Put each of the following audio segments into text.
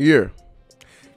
year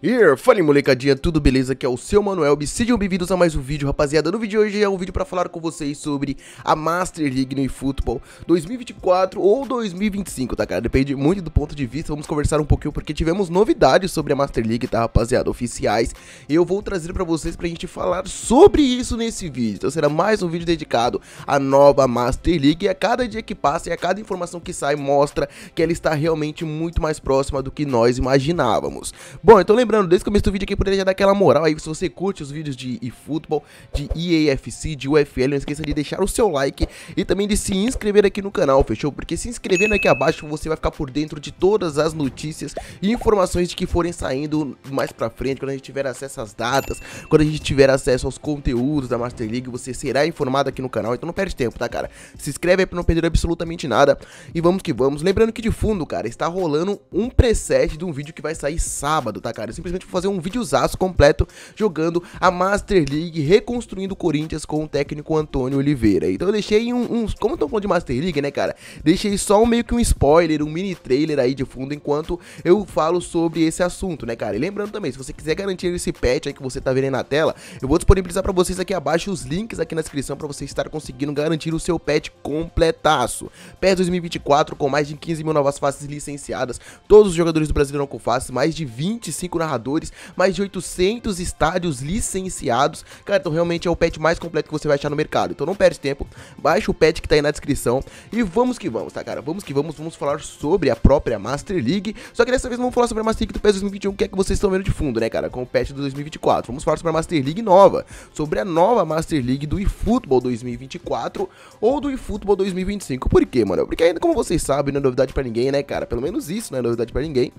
Yeah, fala molecadinha, tudo beleza? Aqui é o seu Manuel e sejam bem-vindos a mais um vídeo, rapaziada. No vídeo de hoje é um vídeo para falar com vocês sobre a Master League no eFootball 2024 ou 2025, tá, cara? Depende muito do ponto de vista, vamos conversar um pouquinho porque tivemos novidades sobre a Master League, tá, rapaziada? Oficiais, e eu vou trazer para vocês pra gente falar sobre isso nesse vídeo. Então será mais um vídeo dedicado à nova Master League e a cada dia que passa e a cada informação que sai mostra que ela está realmente muito mais próxima do que nós imaginávamos. Bom, então lembrando lembrando, desde o começo do vídeo aqui, poderia já dar aquela moral aí, se você curte os vídeos de eFootball, de EAFC, de UFL, não esqueça de deixar o seu like e também de se inscrever aqui no canal, fechou? Porque se inscrevendo aqui abaixo, você vai ficar por dentro de todas as notícias e informações de que forem saindo mais pra frente, quando a gente tiver acesso às datas, quando a gente tiver acesso aos conteúdos da Master League, você será informado aqui no canal, então não perde tempo, tá, cara? Se inscreve aí pra não perder absolutamente nada e vamos que vamos. Lembrando que de fundo, cara, está rolando um preset de um vídeo que vai sair sábado, tá, cara? simplesmente fazer um videozaço completo jogando a Master League, reconstruindo o Corinthians com o técnico Antônio Oliveira. Então eu deixei uns. Um, um, como estão falando de Master League, né, cara? Deixei só um, meio que um spoiler, um mini trailer aí de fundo enquanto eu falo sobre esse assunto, né, cara? E lembrando também, se você quiser garantir esse patch aí que você tá vendo aí na tela, eu vou disponibilizar para vocês aqui abaixo os links aqui na descrição para você estar conseguindo garantir o seu patch completaço. PES 2024 com mais de 15 mil novas faces licenciadas, todos os jogadores do não com faces, mais de 25 na narradores, mais de 800 estádios licenciados. Cara, então realmente é o patch mais completo que você vai achar no mercado. Então não perde tempo, baixa o patch que tá aí na descrição e vamos que vamos, tá, cara? Vamos que vamos, vamos falar sobre a própria Master League. Só que dessa vez não vamos falar sobre a Master League do PES 2021, que é que vocês estão vendo de fundo, né, cara? Com o patch do 2024. Vamos falar sobre a Master League nova, sobre a nova Master League do eFootball 2024 ou do eFootball 2025. Por quê, mano? Porque ainda como vocês sabem, não é novidade para ninguém, né, cara? Pelo menos isso não é novidade para ninguém,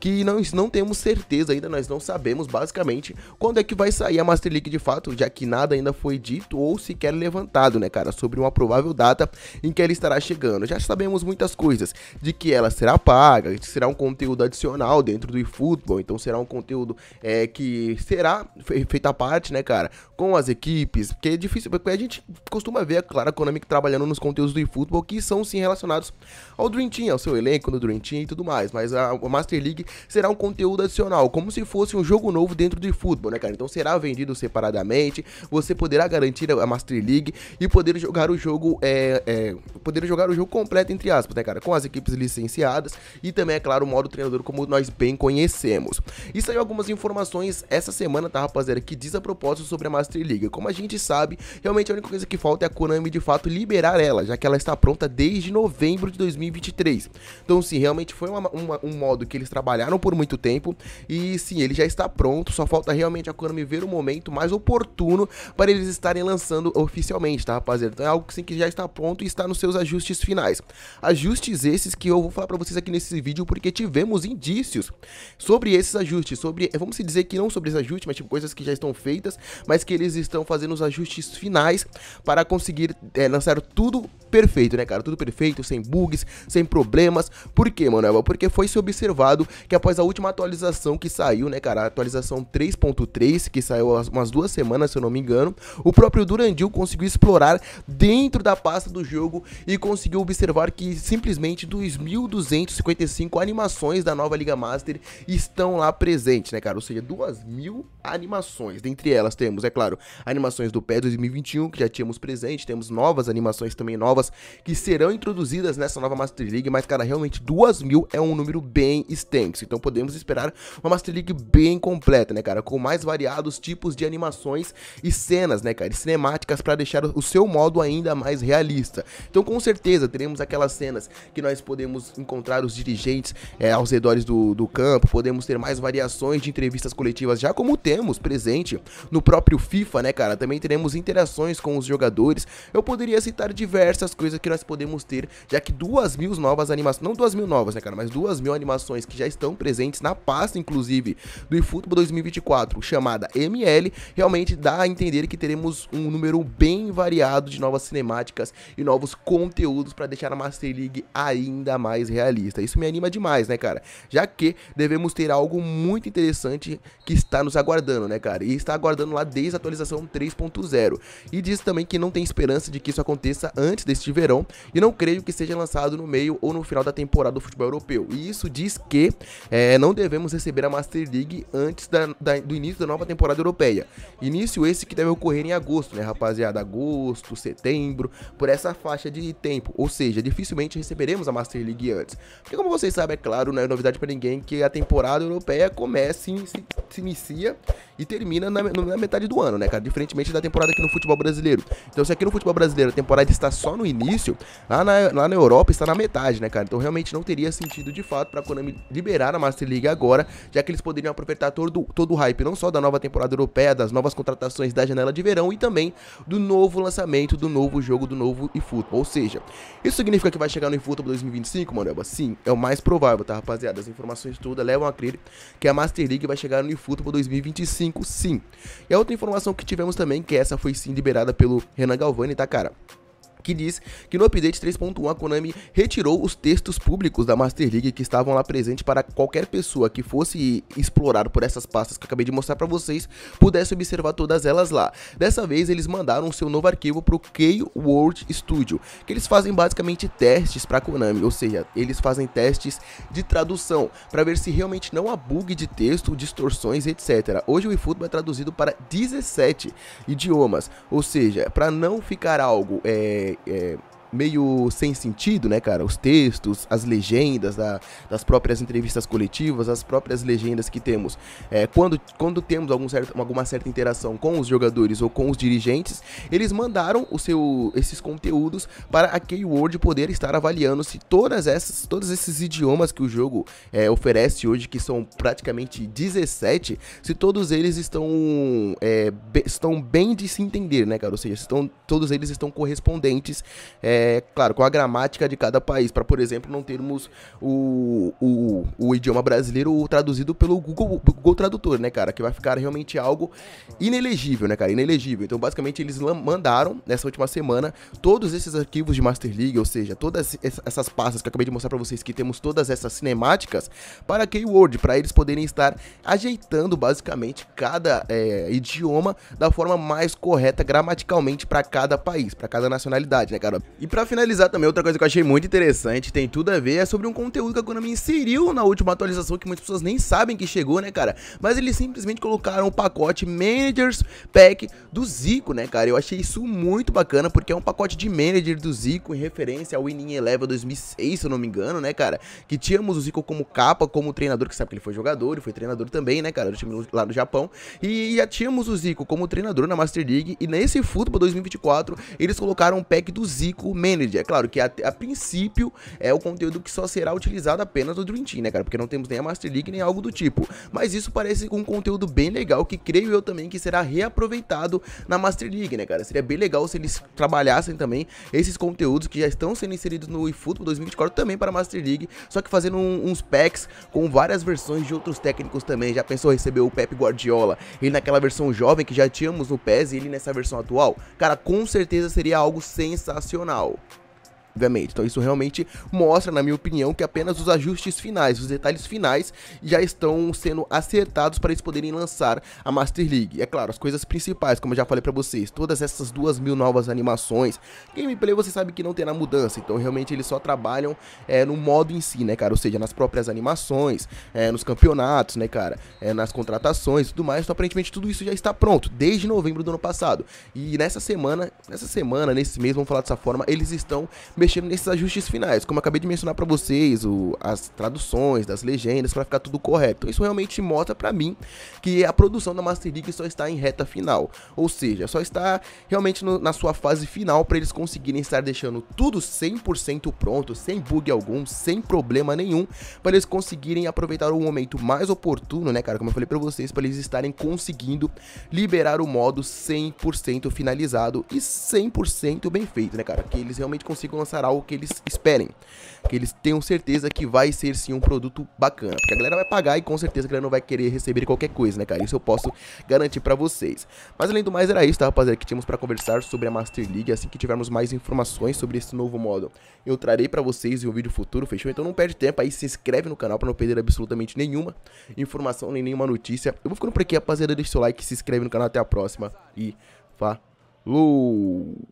que não, não temos certeza ainda nós não sabemos basicamente quando é que vai sair a Master League de fato, já que nada ainda foi dito ou sequer levantado, né, cara, sobre uma provável data em que ela estará chegando. Já sabemos muitas coisas, de que ela será paga, que será um conteúdo adicional dentro do eFootball, então será um conteúdo é, que será feita parte, né, cara, com as equipes, porque é difícil, porque a gente costuma ver, é claro, a Konami trabalhando nos conteúdos do eFootball que são sim relacionados ao Dream Team, ao seu elenco no Dream Team e tudo mais, mas a Master League será um conteúdo adicional, como como se fosse um jogo novo dentro de futebol, né, cara? Então será vendido separadamente, você poderá garantir a Master League e poder jogar o jogo, é, é, poder jogar o jogo completo, entre aspas, né, cara? Com as equipes licenciadas e também, é claro, o modo treinador como nós bem conhecemos. E saiu algumas informações essa semana, tá, rapaziada, que diz a propósito sobre a Master League. Como a gente sabe, realmente a única coisa que falta é a Konami de fato liberar ela, já que ela está pronta desde novembro de 2023. Então, sim, realmente foi uma, uma, um modo que eles trabalharam por muito tempo e sim, ele já está pronto, só falta realmente a Konami ver o momento mais oportuno para eles estarem lançando oficialmente, tá rapaziada? Então é algo sim que já está pronto e está nos seus ajustes finais. Ajustes esses que eu vou falar para vocês aqui nesse vídeo porque tivemos indícios sobre esses ajustes, sobre, vamos dizer que não sobre esses ajustes, mas tipo coisas que já estão feitas, mas que eles estão fazendo os ajustes finais para conseguir é, lançar tudo perfeito, né, cara? Tudo perfeito, sem bugs, sem problemas. Por quê, Manuel? Porque foi se observado que após a última atualização que saiu, né, cara? A atualização 3.3, que saiu há umas duas semanas, se eu não me engano, o próprio Durandil conseguiu explorar dentro da pasta do jogo e conseguiu observar que simplesmente 2.255 animações da nova Liga Master estão lá presentes, né, cara? Ou seja, 2.000 animações. Dentre elas temos, é claro, animações do PES 2021, que já tínhamos presente, temos novas animações também novas novas que serão introduzidas nessa nova Master League, mas, cara, realmente 2 mil é um número bem extenso. Então podemos esperar uma Master League bem completa, né, cara? Com mais variados tipos de animações e cenas, né, cara? E cinemáticas para deixar o seu modo ainda mais realista. Então, com certeza, teremos aquelas cenas que nós podemos encontrar os dirigentes é, aos redores do, do campo, podemos ter mais variações de entrevistas coletivas, já como temos presente no próprio FIFA, né, cara? Também teremos interações com os jogadores. Eu poderia citar diversas muitas coisas que nós podemos ter, já que duas mil novas animações, não duas mil novas, né, cara, mas duas mil animações que já estão presentes na pasta, inclusive, do eFootball 2024, chamada ML, realmente dá a entender que teremos um número bem variado de novas cinemáticas e novos conteúdos para deixar a Master League ainda mais realista. Isso me anima demais, né, cara? Já que devemos ter algo muito interessante que está nos aguardando, né, cara? E está aguardando lá desde a atualização 3.0. E diz também que não tem esperança de que isso aconteça antes desse de verão e não creio que seja lançado no meio ou no final da temporada do futebol europeu. E isso diz que é, não devemos receber a Master League antes da, da, do início da nova temporada europeia. Início esse que deve ocorrer em agosto, né, rapaziada? Agosto, setembro, por essa faixa de tempo. Ou seja, dificilmente receberemos a Master League antes. Porque, como vocês sabem, é claro, não é novidade para ninguém que a temporada europeia comece em se inicia e termina na, na, metade do ano, né, cara? Diferentemente da temporada aqui no futebol brasileiro. Então, se aqui no futebol brasileiro a temporada está só no início, lá na, lá na Europa está na metade, né, cara? Então, realmente não teria sentido de fato para a Konami liberar a Master League agora, já que eles poderiam aproveitar todo, todo o hype, não só da nova temporada europeia, das novas contratações da janela de verão e também do novo lançamento do novo jogo do novo eFootball. Ou seja, isso significa que vai chegar no eFootball 2025, Manuelba? Sim, é o mais provável, tá, rapaziada? As informações todas levam a crer que a Master League vai chegar no para 2025, sim. E a outra informação que tivemos também, que essa foi sim liberada pelo Renan Galvani, tá, cara? que diz que no update 3.1 a Konami retirou os textos públicos da Master League que estavam lá presentes para qualquer pessoa que fosse explorado por essas pastas que eu acabei de mostrar para vocês pudesse observar todas elas lá. Dessa vez eles mandaram seu novo arquivo para o K-World Studio, que eles fazem basicamente testes para a Konami, ou seja, eles fazem testes de tradução para ver se realmente não há bug de texto, distorções, etc. Hoje o eFootball é traduzido para 17 idiomas, ou seja, para não ficar algo é, eh, meio sem sentido, né, cara? Os textos, as legendas da, das próprias entrevistas coletivas, as próprias legendas que temos. É, quando, quando temos algum certo, alguma certa interação com os jogadores ou com os dirigentes, eles mandaram o seu, esses conteúdos para a Keyword poder estar avaliando se todas essas, todos esses idiomas que o jogo é, oferece hoje, que são praticamente 17, se todos eles estão, é, be, estão bem de se entender, né, cara? Ou seja, estão, todos eles estão correspondentes. É, é, claro, com a gramática de cada país, para, por exemplo, não termos o, o, o, idioma brasileiro traduzido pelo Google, Google Tradutor, né, cara? Que vai ficar realmente algo inelegível, né, cara? Inelegível. Então, basicamente, eles mandaram, nessa última semana, todos esses arquivos de Master League, ou seja, todas essas pastas que eu acabei de mostrar para vocês, que temos todas essas cinemáticas, para a Keyword, para eles poderem estar ajeitando, basicamente, cada é, idioma da forma mais correta gramaticalmente para cada país, para cada nacionalidade, né, cara? E pra finalizar também, outra coisa que eu achei muito interessante, tem tudo a ver, é sobre um conteúdo que a Konami inseriu na última atualização, que muitas pessoas nem sabem que chegou, né, cara? Mas eles simplesmente colocaram o pacote Managers Pack do Zico, né, cara? Eu achei isso muito bacana, porque é um pacote de Manager do Zico, em referência ao Winning Eleven 2006, se eu não me engano, né, cara? Que tínhamos o Zico como capa, como treinador, que sabe que ele foi jogador, e foi treinador também, né, cara, do time lá no Japão. E já tínhamos o Zico como treinador na Master League, e nesse Futebol 2024, eles colocaram um pack do Zico Manager. É claro que a, a, princípio é o conteúdo que só será utilizado apenas no Dream Team, né, cara? Porque não temos nem a Master League nem algo do tipo. Mas isso parece um conteúdo bem legal que creio eu também que será reaproveitado na Master League, né, cara? Seria bem legal se eles trabalhassem também esses conteúdos que já estão sendo inseridos no eFootball 2024 também para a Master League, só que fazendo um, uns packs com várias versões de outros técnicos também. Já pensou receber o Pep Guardiola? Ele naquela versão jovem que já tínhamos no PES e ele nessa versão atual? Cara, com certeza seria algo sensacional. Ciao. obviamente. Então isso realmente mostra, na minha opinião, que apenas os ajustes finais, os detalhes finais já estão sendo acertados para eles poderem lançar a Master League. E, é claro, as coisas principais, como eu já falei para vocês, todas essas duas mil novas animações, gameplay você sabe que não terá mudança, então realmente eles só trabalham é, no modo em si, né, cara? Ou seja, nas próprias animações, é, nos campeonatos, né, cara? É, nas contratações e tudo mais. Então, aparentemente, tudo isso já está pronto desde novembro do ano passado. E nessa semana, nessa semana, nesse mês, vamos falar dessa forma, eles estão mexendo nesses ajustes finais, como eu acabei de mencionar para vocês, o, as traduções das legendas para ficar tudo correto. Isso realmente mostra para mim que é a produção da Master League só está em reta final, ou seja, só está realmente no, na sua fase final para eles conseguirem estar deixando tudo 100% pronto, sem bug algum, sem problema nenhum, para eles conseguirem aproveitar o momento mais oportuno, né, cara, como eu falei para vocês, para eles estarem conseguindo liberar o modo 100% finalizado e 100% bem feito, né, cara, que eles realmente consigam lançar lançar algo que eles esperem. Que eles tenham certeza que vai ser sim um produto bacana. Porque a galera vai pagar e com certeza a galera não vai querer receber qualquer coisa, né, cara? Isso eu posso garantir pra vocês. Mas além do mais, era isso, tá, rapaziada? Que tínhamos pra conversar sobre a Master League. Assim que tivermos mais informações sobre esse novo modo, eu trarei pra vocês em um vídeo futuro, fechou? Então não perde tempo aí, se inscreve no canal pra não perder absolutamente nenhuma informação, nem nenhuma notícia. Eu vou ficando por aqui, rapaziada. Deixa o seu like, se inscreve no canal. Até a próxima e falou!